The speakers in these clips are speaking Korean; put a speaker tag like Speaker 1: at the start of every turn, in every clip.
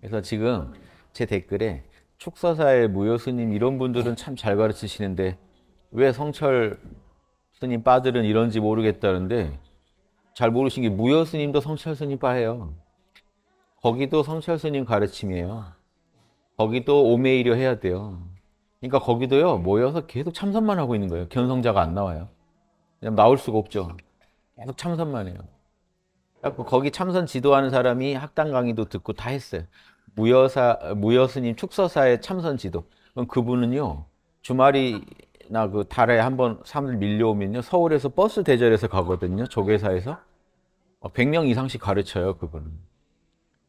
Speaker 1: 그래서 지금 제 댓글에 축사사의 무효 스님 이런 분들은 참 잘 가르치시는데 왜 성철 스님 빠들은 이런지 모르겠다는데 잘 모르신 게 무효 스님도 성철 스님 빠예요. 거기도 성철 스님 가르침이에요. 거기도 오메이려 해야 돼요. 그러니까 거기도요 모여서 계속 참선만 하고 있는 거예요. 견성자가 안 나와요. 그냥 나올 수가 없죠. 계속 참선만 해요. 거기 참선 지도하는 사람이 학당 강의도 듣고 다 했어요. 무여사 무여스님 축서사의 참선 지도. 그럼 그분은요 주말이나 그 달에 한번 사람들 밀려오면요 서울에서 버스 대절해서 가거든요 조계사에서 100명 어, 이상씩 가르쳐요 그분은.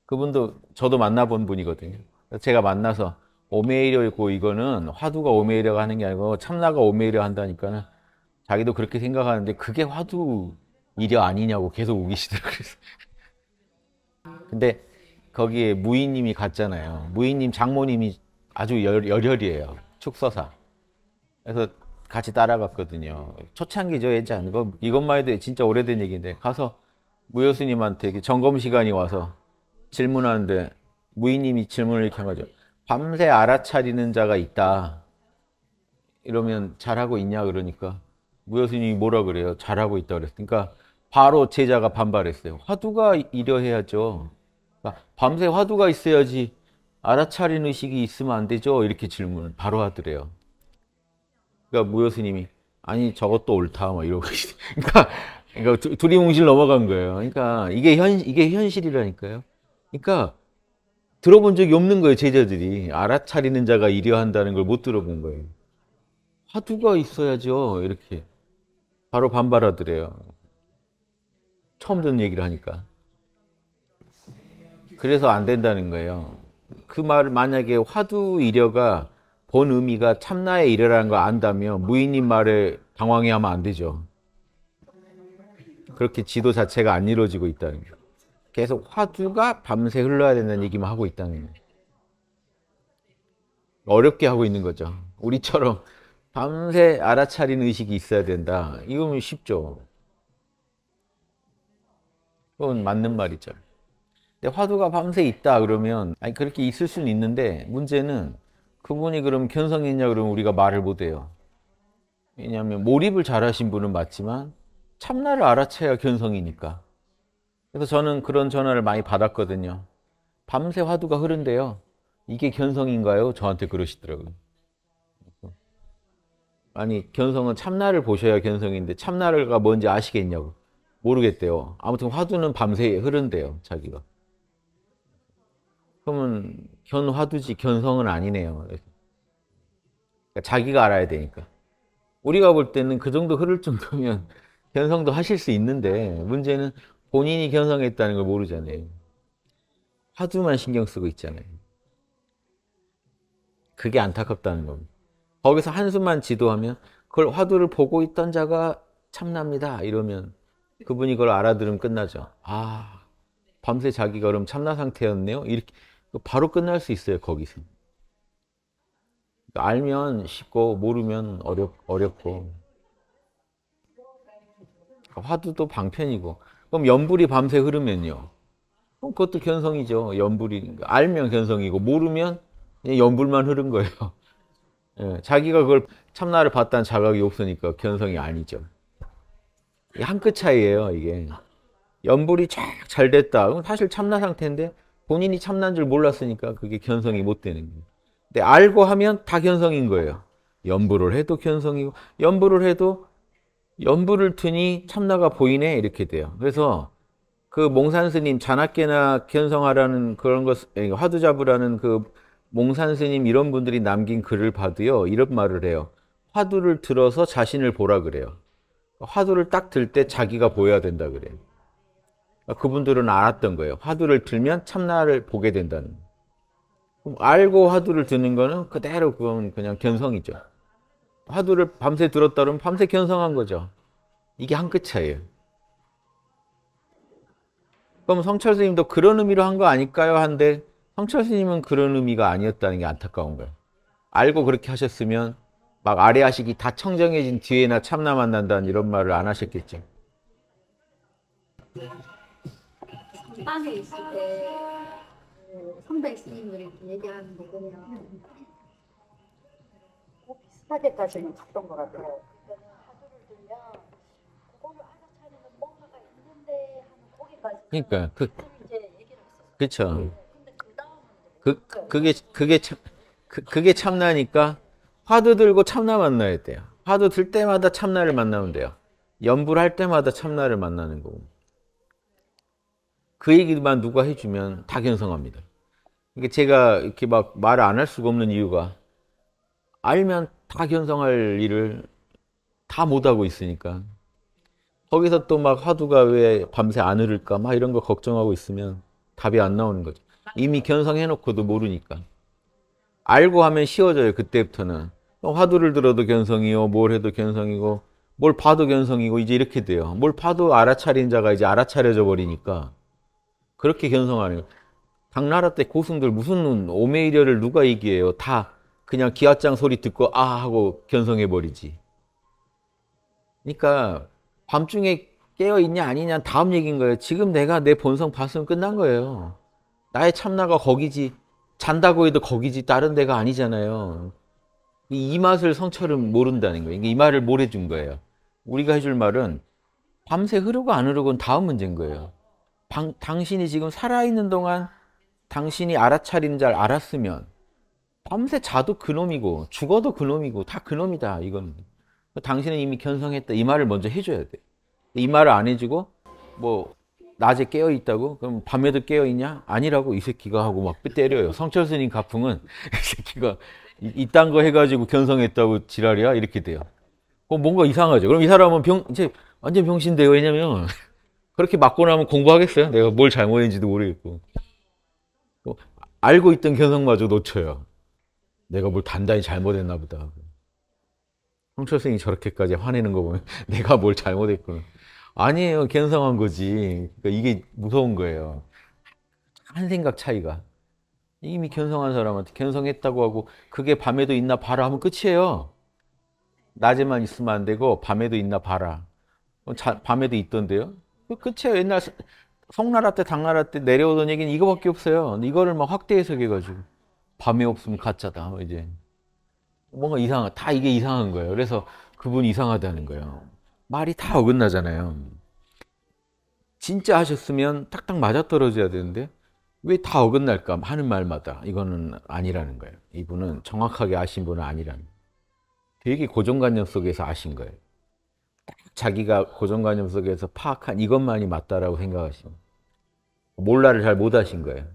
Speaker 1: 그분도 저도 만나본 분이거든요. 제가 만나서 오메이려고 이거는 화두가 오메이려 하는 게 아니고 참나가 오메이려 한다니까는 자기도 그렇게 생각하는데 그게 화두 이려 아니냐고 계속 우기시더라고요. 근데 거기에 무인님이 갔잖아요. 무인님 장모님이 아주 열, 열혈이에요. 축서사. 그래서 같이 따라갔거든요. 초창기 죠 예자 이거 이것만 해도 진짜 오래된 얘기인데 가서 무 여수님한테 점검 시간이 와서 질문하는데 무인님이 질문을 이렇게 한 거죠. 밤새 알아차리는 자가 있다. 이러면 잘하고 있냐 그러니까 무 여수님이 뭐라 그래요? 잘하고 있다 그랬으니까 그러니까 바로 제자가 반발했어요. 화두가 이려 해야죠. 그러니까 밤새 화두가 있어야지 알아차린 의식이 있으면 안 되죠? 이렇게 질문을 바로 하더래요. 그러니까 무여스님이 아니 저것도 옳다 막 뭐 이러고 그러니까 그러니까 둘이 뭉실 넘어간 거예요. 그러니까 이게 현 이게 현실이라니까요. 그러니까 들어본 적이 없는 거예요 제자들이 알아차리는 자가 이려한다는 걸 못 들어본 거예요. 화두가 있어야죠 이렇게 바로 반발하더래요. 처음 듣는 얘기를 하니까. 그래서 안 된다는 거예요. 그 말을 만약에 화두 이려가 본 의미가 참나의 이려라는 걸 안다면 무인님 말에 당황해 하면 안 되죠. 그렇게 지도 자체가 안 이루어지고 있다는 거죠. 계속 화두가 밤새 흘러야 된다는 얘기만 하고 있다는 거예요. 어렵게 하고 있는 거죠. 우리처럼 밤새 알아차리 의식이 있어야 된다. 이거면 쉽죠. 그건 맞는 말이죠. 근데 화두가 밤새 있다 그러면 아니 그렇게 있을 수는 있는데 문제는 그분이 그럼 견성이 냐 그러면 우리가 말을 못해요. 왜냐하면 몰입을 잘하신 분은 맞지만 참나를 알아채야 견성이니까. 그래서 저는 그런 전화를 많이 받았거든요. 밤새 화두가 흐른대요 이게 견성인가요? 저한테 그러시더라고요. 아니 견성은 참나를 보셔야 견성인데 참나가 뭔지 아시겠냐고 모르겠대요. 아무튼 화두는 밤새 흐른대요. 자기가. 그러면 견화두지 견성은 아니네요. 그러니까 자기가 알아야 되니까. 우리가 볼 때는 그 정도 흐를 정도면 견성도 하실 수 있는데 문제는 본인이 견성했다는 걸 모르잖아요. 화두만 신경 쓰고 있잖아요. 그게 안타깝다는 겁니다. 거기서 한숨만 지도하면 그걸 화두를 보고 있던 자가 참납니다. 이러면 그분이 그걸 알아들으면 끝나죠. 아, 밤새 자기가 그럼 참나 상태였네요. 이렇게 그 바로 끝날 수 있어요, 거기서. 알면 쉽고 모르면 어렵, 어렵고 그러니까 화두도 방편이고 그럼 연불이 밤새 흐르면요 그럼 그것도 견성이죠 연불이 그러니까 알면 견성이고 모르면 연불만 흐른 거예요 예, 자기가 그걸 참나를 봤다는 자각이 없으니까 견성이 아니죠 한 끗 차이예요 이게 연불이 쫙 잘 됐다 그럼 사실 참나 상태인데 본인이 참난 줄 몰랐으니까 그게 견성이 못 되는 거예요. 근데 알고 하면 다 견성인 거예요. 연부를 해도 견성이고 연부를 해도 연부를 트니 참나가 보이네 이렇게 돼요. 그래서 그 몽산스님 자나깨나 견성하라는 그런 것 예, 화두 잡으라는 그 몽산스님 이런 분들이 남긴 글을 봐도요 이런 말을 해요. 화두를 들어서 자신을 보라 그래요. 화두를 딱 들 때 자기가 보여야 된다 그래요. 그분들은 알았던 거예요. 화두를 들면 참나를 보게 된다는. 알고 화두를 드는 거는 그대로 그건 그냥 견성이죠. 화두를 밤새 들었다 그러면 밤새 견성한 거죠. 이게 한 끗 차이에요. 그럼 성철 스님도 그런 의미로 한 거 아닐까요? 한데 성철 스님은 그런 의미가 아니었다는 게 안타까운 거예요. 알고 그렇게 하셨으면 막 아래하식이 다 청정해진 뒤에나 참나 만난다는 이런 말을 안 하셨겠죠.
Speaker 2: 빵에 있을 때 선배 스님을 얘기하는 거 보면 뭐 비슷하게까지는 갔던 것 같아요.
Speaker 1: 그러니까 그 그쵸. 네. 그 그게 그게 참 그, 그게 참나니까 화두 들고 참나 만나야 돼요. 화두 들 때마다 참나를 만나면 돼요. 연불할 때마다 참나를 만나는 거고. 그 얘기만 누가 해주면 다견성합니다 그러니까 제가 이렇게 막 말을 안 할 수가 없는 이유가 알면 다 견성할 일을 다 못하고 있으니까 거기서 또 막 화두가 왜 밤새 안 흐를까 막 이런 거 걱정하고 있으면 답이 안 나오는 거죠. 이미 견성해 놓고도 모르니까. 알고 하면 쉬워져요. 그때부터는. 화두를 들어도 견성이요. 뭘 해도 견성이고 뭘 봐도 견성이고 이제 이렇게 돼요. 뭘 봐도 알아차린 자가 이제 알아차려져 버리니까 그렇게 견성하는 당나라 때 고승들 무슨 오메이려를 누가 이기해요? 다 그냥 기아장 소리 듣고 아 하고 견성해 버리지. 그러니까 밤중에 깨어 있냐 아니냐 다음 얘기인 거예요. 지금 내가 내 본성 봤으면 끝난 거예요. 나의 참나가 거기지 잔다고 해도 거기지 다른 데가 아니잖아요. 이 맛을 성철은 모른다는 거예요. 이 말을 모래준 거예요. 우리가 해줄 말은 밤새 흐르고 안 흐르고는 다음 문제인 거예요. 방, 당신이 지금 살아있는 동안 당신이 알아차리는 잘 알았으면 밤새 자도 그놈이고 죽어도 그놈이고 다 그놈이다 이건 당신은 이미 견성했다 이 말을 먼저 해줘야 돼 이 말을 안 해주고 뭐 낮에 깨어 있다고 그럼 밤에도 깨어 있냐 아니라고 이 새끼가 하고 막 때려요 성철 스님 가풍은 이 새끼가 이딴 거 해가지고 견성했다고 지랄이야 이렇게 돼요 그럼 뭔가 이상하죠 그럼 이 사람은 병 이제 완전 병신돼요 왜냐면 그렇게 맞고 나면 공부하겠어요? 내가 뭘 잘못했는지도 모르겠고. 알고 있던 현상마저 놓쳐요. 내가 뭘 단단히 잘못했나 보다. 홍철생이 저렇게까지 화내는 거 보면 내가 뭘 잘못했구나. 아니에요. 견성한 거지. 그러니까 이게 무서운 거예요. 한 생각 차이가. 이미 견성한 사람한테 견성했다고 하고 그게 밤에도 있나 봐라 하면 끝이에요. 낮에만 있으면 안 되고 밤에도 있나 봐라. 어, 자, 밤에도 있던데요. 그 끝이에요. 옛날 송나라 때 당나라 때 내려오던 얘기는 이거밖에 없어요. 이거를 막 확대 해석해가지고 밤에 없으면 가짜다. 뭐 이제 뭔가 이상한 다 이게 이상한 거예요. 그래서 그분 이상하다는 거예요. 말이 다 어긋나잖아요. 진짜 하셨으면 딱딱 맞아떨어져야 되는데 왜 다 어긋날까 하는 말마다 이거는 아니라는 거예요. 이분은 정확하게 아신 분은 아니라는. 되게 고정관념 속에서 아신 거예요. 자기가 고정관념 속에서 파악한 이것만이 맞다라고 생각하시면 몰라를 잘 못하신 거예요.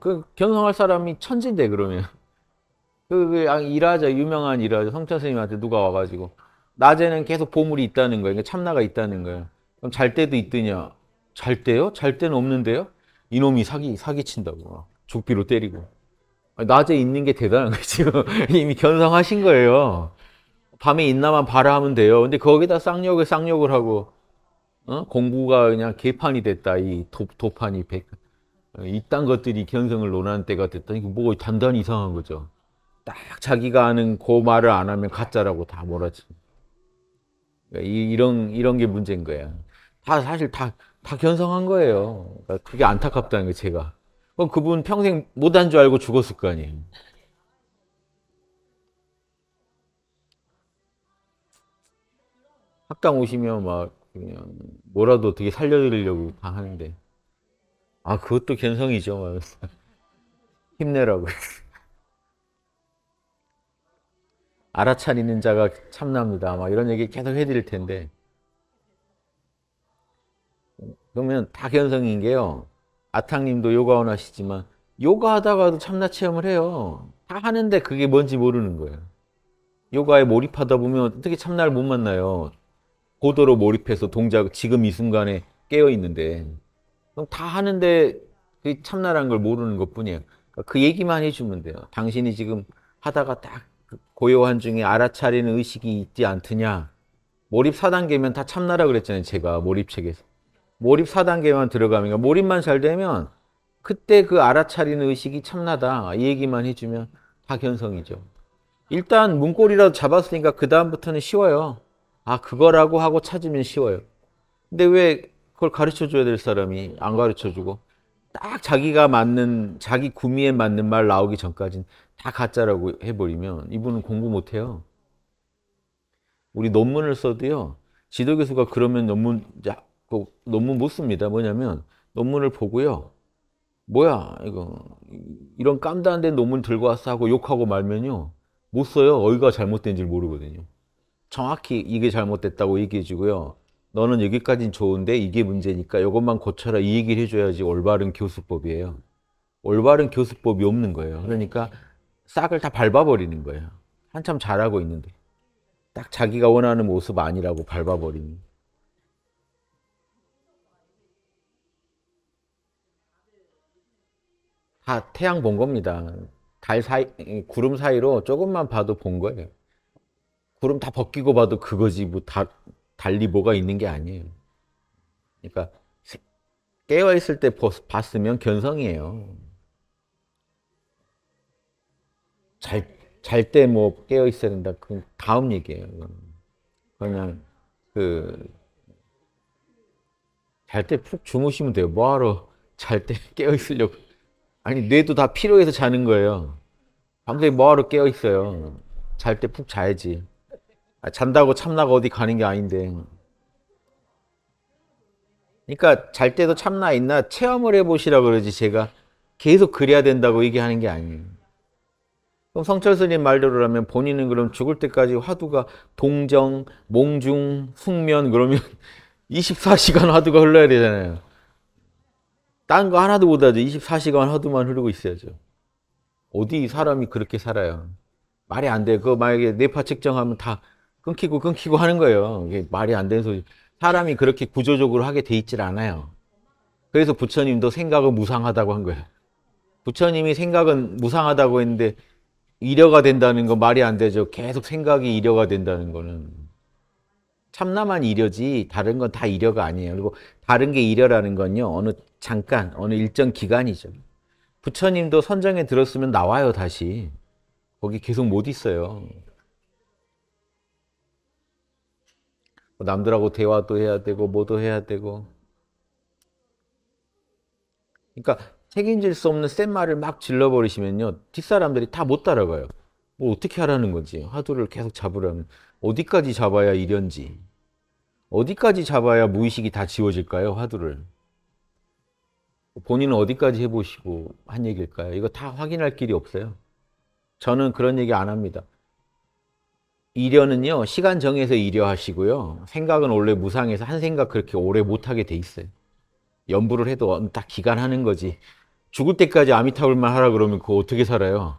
Speaker 1: 그 견성할 사람이 천진데 그러면 그 일하자 유명한 일하자 성찬 스님한테 누가 와가지고 낮에는 계속 보물이 있다는 거예요. 그러니까 참나가 있다는 거예요. 그럼 잘 때도 있더냐? 잘 때요? 잘 때는 없는데요? 이놈이 사기 사기 친다고 족비로 때리고. 낮에 있는 게 대단한 거예요. 지금 이미 견성하신 거예요. 밤에 있나만 봐라 하면 돼요. 근데 거기다 쌍욕을 쌍욕을 하고 어? 공부가 그냥 개판이 됐다. 이 도, 도판이 백 이딴 것들이 견성을 논하는 때가 됐다. 이거 뭐 단단히 이상한 거죠. 딱 자기가 아는 그 말을 안 하면 가짜라고 다 몰아치. 그러니까 이, 런 이런 게 문제인 거야. 다 사실 다 다 견성한 거예요. 그러니까 그게 안타깝다는 거 제가. 그럼 그분 평생 못한 줄 알고 죽었을 거 아니에요. 학당 오시면 막 그냥 뭐라도 어떻게 살려드리려고 하는데 아 그것도 갬성이죠 힘내라고 알아차리는 자가 참납니다 막 이런 얘기 계속 해드릴 텐데 그러면 다 갬성인 게요 아탕님도 요가원 하시지만 요가 하다가도 참나 체험을 해요. 다 하는데 그게 뭔지 모르는 거예요. 요가에 몰입하다 보면 어떻게 참나를 못 만나요. 고도로 몰입해서 동작 지금 이 순간에 깨어 있는데 그럼 다 하는데 그 참나라는 걸 모르는 것뿐이에요. 그러니까 그 얘기만 해주면 돼요. 당신이 지금 하다가 딱 고요한 중에 알아차리는 의식이 있지 않느냐. 몰입 4단계면 다 참나라 그랬잖아요. 제가 몰입책에서. 몰입 4단계만 들어가면 그러니까 몰입만 잘 되면 그때 그 알아차리는 의식이 참나다 이 얘기만 해주면 다 견성이죠. 일단 문고리라도 잡았으니까 그 다음부터는 쉬워요. 아 그거라고 하고 찾으면 쉬워요. 근데 왜 그걸 가르쳐줘야 될 사람이 안 가르쳐주고 딱 자기가 맞는 자기 구미에 맞는 말 나오기 전까진 다 가짜라고 해버리면 이분은 공부 못해요. 우리 논문을 써도요. 지도교수가 그러면 논문 그 논문 못 씁니다. 뭐냐면 논문을 보고요. 뭐야 이거 이런 깜단된 논문 들고 왔어 하고 욕하고 말면요. 못 써요. 어디가 잘못된지 모르거든요. 정확히 이게 잘못됐다고 얘기해 주고요. 너는 여기까지는 좋은데 이게 문제니까 이것만 고쳐라 이 얘기를 해줘야지 올바른 교수법이에요. 올바른 교수법이 없는 거예요. 그러니까 싹을 다 밟아버리는 거예요. 한참 잘하고 있는데 딱 자기가 원하는 모습 아니라고 밟아버리는 다 태양 본 겁니다. 달 사이, 구름 사이로 조금만 봐도 본 거예요. 구름 다 벗기고 봐도 그거지 뭐 다, 달리 뭐가 있는 게 아니에요. 그러니까 깨어 있을 때 봤으면 견성이에요. 잘 잘 때 뭐 깨어 있어야 된다. 그 다음 얘기예요. 그냥 그 잘 때 푹 주무시면 돼요. 뭐하러 잘 때 깨어 있으려고. 아니 뇌도 다 피로해서 자는 거예요. 밤새 뭐하러 깨어 있어요. 잘 때 푹 자야지. 아, 잔다고 참나가 어디 가는 게 아닌데. 그러니까 잘 때도 참나 있나 체험을 해보시라 그러지 제가 계속 그래야 된다고 얘기하는 게 아니에요. 그럼 성철 스님 말대로라면 본인은 그럼 죽을 때까지 화두가 동정, 몽중, 숙면 그러면 24시간 화두가 흘러야 되잖아요. 딴거 하나도 못하죠. 24시간 허드만 흐르고 있어야죠. 어디 사람이 그렇게 살아요. 말이 안 돼. 요그 만약에 뇌파 측정하면 다 끊기고 끊기고 하는 거예요. 이게 말이 안 되는 소리. 사람이 그렇게 구조적으로 하게 돼 있질 않아요. 그래서 부처님도 생각은 무상하다고 한 거예요. 부처님이 생각은 무상하다고 했는데 이려가 된다는 건 말이 안 되죠. 계속 생각이 이려가 된다는 거는 참나만 이려지 다른 건 다 이려가 아니에요. 그리고 다른 게 이려라는 건요. 어느 잠깐 어느 일정 기간이죠. 부처님도 선정에 들었으면 나와요 다시. 거기 계속 못 있어요. 뭐 남들하고 대화도 해야 되고 뭐도 해야 되고. 그러니까 책임질 수 없는 센 말을 막 질러버리시면요 뒷사람들이 다 못 따라가요. 뭐 어떻게 하라는 건지 화두를 계속 잡으라면 어디까지 잡아야 이련지 어디까지 잡아야 무의식이 다 지워질까요 화두를 본인은 어디까지 해보시고 한 얘기일까요? 이거 다 확인할 길이 없어요. 저는 그런 얘기 안 합니다. 이려는요, 시간 정해서 이려하시고요. 생각은 원래 무상해서 한 생각 그렇게 오래 못하게 돼 있어요. 연부를 해도 어, 딱 기간 하는 거지. 죽을 때까지 아미타불만 하라 그러면 그거 어떻게 살아요?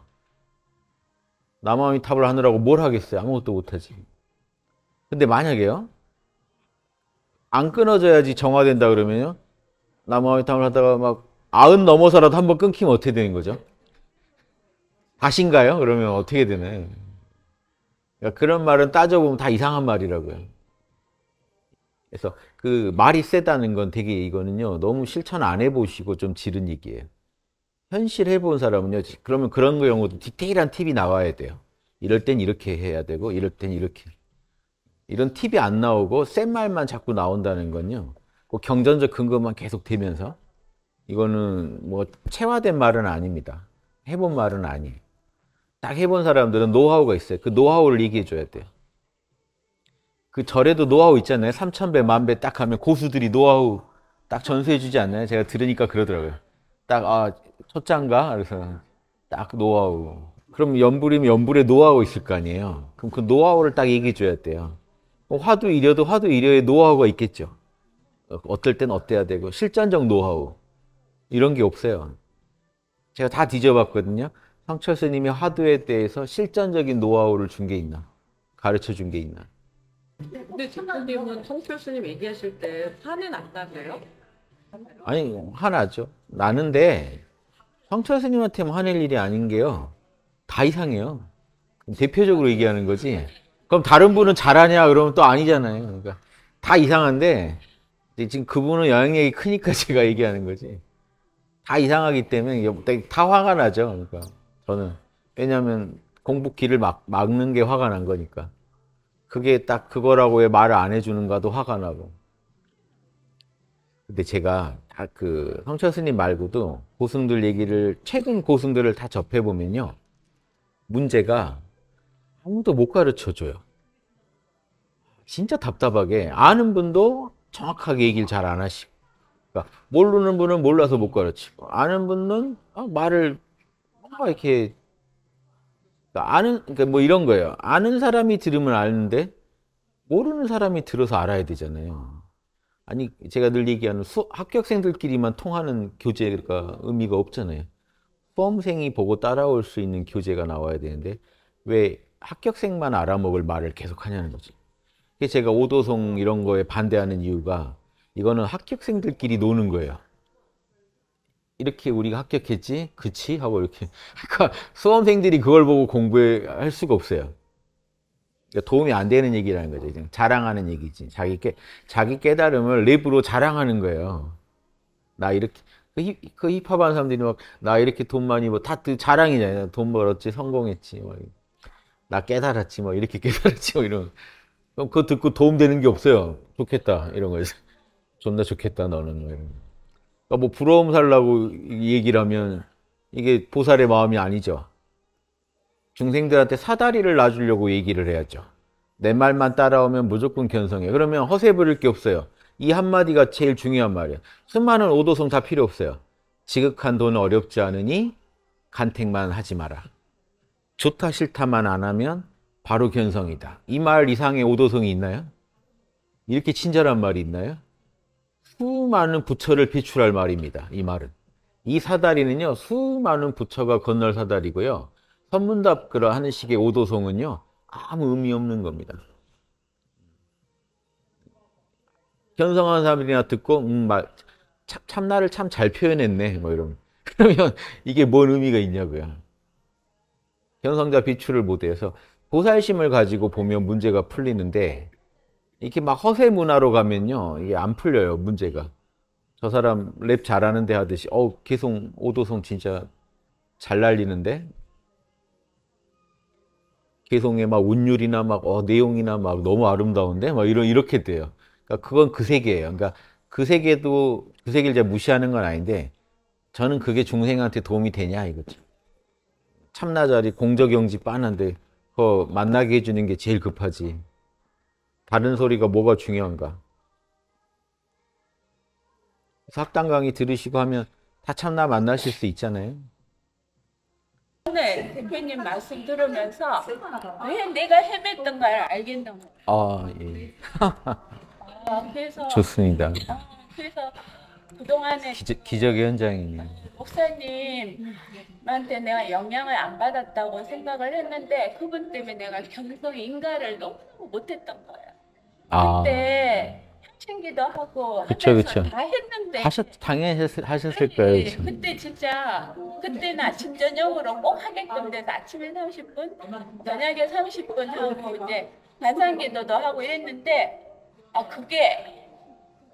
Speaker 1: 남아미타불 하느라고 뭘 하겠어요? 아무것도 못하지. 근데 만약에요, 안 끊어져야지 정화된다 그러면요, 남아미탐을 하다가 막 아흔 넘어서라도 한 번 끊기면 어떻게 되는 거죠? 다신가요? 그러면 어떻게 되나요? 그러니까 그런 말은 따져보면 다 이상한 말이라고요. 그래서 그 말이 세다는 건 되게 이거는요, 너무 실천 안 해보시고 좀 지른 얘기예요. 현실 해 본 사람은요, 그러면 그런 경우도 디테일한 팁이 나와야 돼요. 이럴 땐 이렇게 해야 되고, 이럴 땐 이렇게. 이런 팁이 안 나오고, 센 말만 자꾸 나온다는 건요, 그 경전적 근거만 계속 되면서 이거는 뭐 체화된 말은 아닙니다. 해본 말은 아니에요. 딱 해본 사람들은 노하우가 있어요. 그 노하우를 얘기해 줘야 돼요. 그 절에도 노하우 있잖아요. 삼천배 만 배 딱 하면 고수들이 노하우 딱 전수해 주지 않나요? 제가 들으니까 그러더라고요. 딱, 아, 첫 장가? 그래서 딱 노하우. 그럼 연불이면 연불에 노하우 있을 거 아니에요. 그럼 그 노하우를 딱 얘기해 줘야 돼요. 뭐 화두 이려도 화두 이려에 노하우가 있겠죠. 어떨 땐 어때야 되고 실전적 노하우 이런 게 없어요. 제가 다 뒤져봤거든요. 상철 스님이 화두에 대해서 실전적인 노하우를 준 게 있나? 가르쳐 준 게 있나?
Speaker 2: 근데 참나님은 상철 스님 얘기하실 때 화는 안 나세요?
Speaker 1: 아니 화나죠. 나는데 상철 스님한테 화낼 일이 아닌 게요. 다 이상해요. 대표적으로 얘기하는 거지. 그럼 다른 분은 잘하냐 그러면 또 아니잖아요. 그러니까 다 이상한데 근데 지금 그분은 영향력이 크니까 제가 얘기하는 거지. 다 이상하기 때문에 뭐 다 화가 나죠. 그러니까 저는 왜냐하면 공부 길을 막, 막는 게 화가 난 거니까. 그게 딱 그거라고 왜 말을 안 해주는가도 화가 나고. 근데 제가 그 성철 스님 말고도 고승들 얘기를 최근 고승들을 다 접해 보면요 문제가 아무도 못 가르쳐 줘요. 진짜 답답하게 아는 분도 정확하게 얘기를 잘 안 하시고 그러니까 모르는 분은 몰라서 못 가르치고 아는 분은 아, 말을 뭔가 이렇게 그러니까 아는 그러니까 뭐 이런 거예요. 아는 사람이 들으면 아는데 모르는 사람이 들어서 알아야 되잖아요. 아니 제가 늘 얘기하는 수, 합격생들끼리만 통하는 교재가 의미가 없잖아요. 수험생이 보고 따라올 수 있는 교재가 나와야 되는데 왜 합격생만 알아먹을 말을 계속 하냐는 거지. 제가 오도송 이런 거에 반대하는 이유가 이거는 합격생들끼리 노는 거예요. 이렇게 우리가 합격했지? 그치? 하고 이렇게. 그러니까 수험생들이 그걸 보고 공부할 수가 없어요. 그러니까 도움이 안 되는 얘기라는 거죠. 그냥 자랑하는 얘기지. 자기 깨, 자기 깨달음을 랩으로 자랑하는 거예요. 나 이렇게, 그, 힙, 그 힙합 한 사람들이 막, 나 이렇게 돈 많이, 뭐, 다그 자랑이잖아요. 돈 벌었지, 성공했지, 뭐. 나 깨달았지, 뭐, 이렇게 깨달았지, 뭐, 이런. 그럼 그거 듣고 도움되는 게 없어요. 좋겠다 이런 거예요. 존나 좋겠다 너는. 뭐 그러니까 뭐 부러움 살라고 얘기를 하면 이게 보살의 마음이 아니죠. 중생들한테 사다리를 놔주려고 얘기를 해야죠. 내 말만 따라오면 무조건 견성해. 그러면 허세 부릴 게 없어요. 이 한마디가 제일 중요한 말이에요. 수많은 오도성 다 필요 없어요. 지극한 돈은 어렵지 않으니 간택만 하지 마라. 좋다 싫다만 안 하면 바로 견성이다. 이 말 이상의 오도성이 있나요? 이렇게 친절한 말이 있나요? 수많은 부처를 비출할 말입니다. 이 말은. 이 사다리는요, 수많은 부처가 건널 사다리고요. 선문답그라 하는 식의 오도성은요, 아무 의미 없는 겁니다. 견성한 사람들이나 듣고, 음, 말, 참, 참나를 참 잘 표현했네. 뭐이러 그러면 이게 뭔 의미가 있냐고요. 견성자 비출을 못해서 보살심을 가지고 보면 문제가 풀리는데 이렇게 막 허세 문화로 가면요 이게 안 풀려요 문제가 저 사람 랩 잘하는데 하듯이 어 계속 오도성 진짜 잘 날리는데 계속에막 운율이나 막 어, 내용이나 막 너무 아름다운데 막 이런 이렇게 돼요. 그러니까 그건 그 세계예요. 그러니까 그 세계도 그 세계를 잘 무시하는 건 아닌데 저는 그게 중생한테 도움이 되냐 이거죠. 참나자리 공적영지 빠는데 더 그 만나게 해주는 게 제일 급하지. 다른 소리가 뭐가 중요한가. 학당 강의 들으시고 하면 다 참나 만나실 수 있잖아요.
Speaker 2: 오 대표님 말씀 들으면서 왜 내가 헤맸던 걸 알겠는 거예요.
Speaker 1: 아, 예.
Speaker 2: 아, 그래서 좋습니다. 아, 그래서 그동안에
Speaker 1: 기적, 의 현장이네.
Speaker 2: 목사님한테 내가 영향을 안 받았다고 생각을 했는데 그분 때문에 내가 경성 인가를 너무 못했던 거야. 아. 그때 챙기도 하고 그쵸, 그쵸. 다 했는데 하셨
Speaker 1: 당연히 하셨을 거예요. 지금.
Speaker 2: 그때 진짜 그때는 아침 저녁으로 꼭 하게끔 돼 아침에 30분, 저녁에 30분 하고 이제 반상기도도 하고 이는데아 그게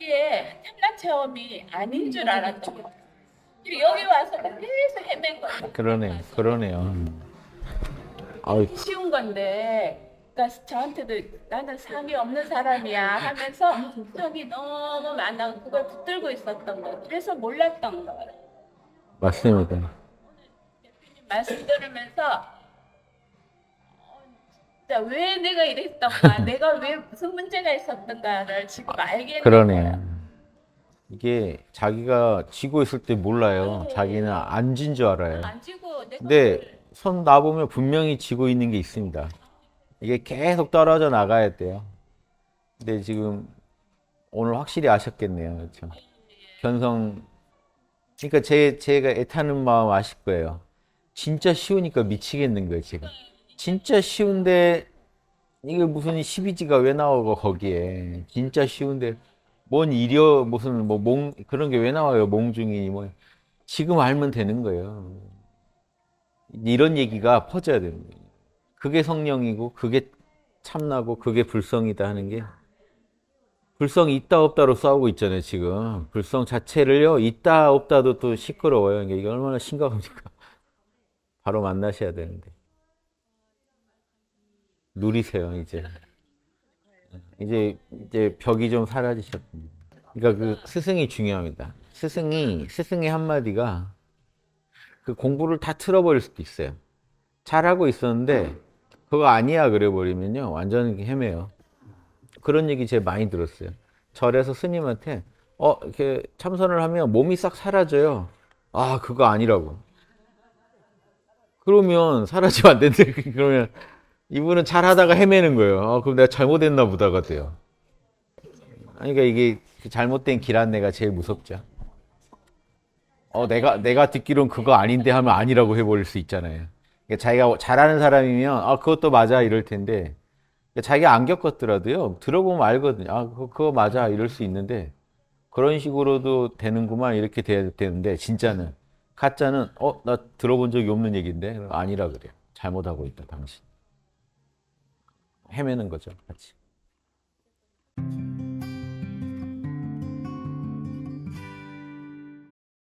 Speaker 2: 여기에 탐난 체험이 아닌 줄알았죠 음. 여기 와서 계속 헤맨 거예요.
Speaker 1: 그러네, 그러네요. 음. 쉬운
Speaker 2: 건데, 그러니까 저한테도 나는 상이 없는 사람이야 하면서 걱정이 너무 많아 그걸 붙들고 있었던 거 그래서 몰랐던 거
Speaker 1: 맞습니다.
Speaker 2: 말씀 들으면서 왜 내가 이랬던가, 내가 왜 무슨 문제가 있었던가를 지금 알게 그러네.
Speaker 1: 이게 자기가 지고 있을 때 몰라요. 네. 자기는 안 진 줄 알아요. 안 지고 근데 그손 놔보면 분명히 지고 있는 게 있습니다. 이게 계속 떨어져 나가야 돼요. 근데 지금 오늘 확실히 아셨겠네요. 그렇죠? 견성 그러니까 제 제가 애타는 마음 아실 거예요. 진짜 쉬우니까 미치겠는 거예요, 제가. 진짜 쉬운데 이게 무슨 12지가 왜 나오고 거기에 진짜 쉬운데 뭔 이려 무슨 뭐 몽 그런 게 왜 나와요 몽중이 뭐 지금 알면 되는 거예요 이런 얘기가 퍼져야 되는 거예요 그게 성령이고 그게 참나고 그게 불성이다 하는 게 불성 있다 없다로 싸우고 있잖아요 지금 불성 자체를요 있다 없다도 또 시끄러워요 이게 얼마나 심각합니까 바로 만나셔야 되는데 누리세요 이제 이제 이제 벽이 좀 사라지셨습니다. 그러니까 그 스승이 중요합니다. 스승이 스승의 한마디가 그 공부를 다 틀어버릴 수도 있어요. 잘하고 있었는데 그거 아니야 그래버리면요 완전 헤매요. 그런 얘기 제가 많이 들었어요. 절에서 스님한테 어 이렇게 참선을 하면 몸이 싹 사라져요. 아 그거 아니라고. 그러면 사라지면 안 된대. 그러면 이분은 잘 하다가 헤매는 거예요. 아, 그럼 내가 잘못했나 보다가 돼요. 그러니까 이게 그 잘못된 길 안내가 제일 무섭죠. 어, 내가, 내가 듣기론 그거 아닌데 하면 아니라고 해버릴 수 있잖아요. 그러니까 자기가 잘하는 사람이면, 아, 그것도 맞아, 이럴 텐데, 그러니까 자기가 안 겪었더라도요, 들어보면 알거든요. 아, 그거, 그거 맞아, 이럴 수 있는데, 그런 식으로도 되는구만, 이렇게 돼야 되는데, 진짜는. 가짜는, 어, 나 들어본 적이 없는 얘기인데? 아니라 그래요. 잘못하고 있다, 당신. 헤매는 거죠. 같이.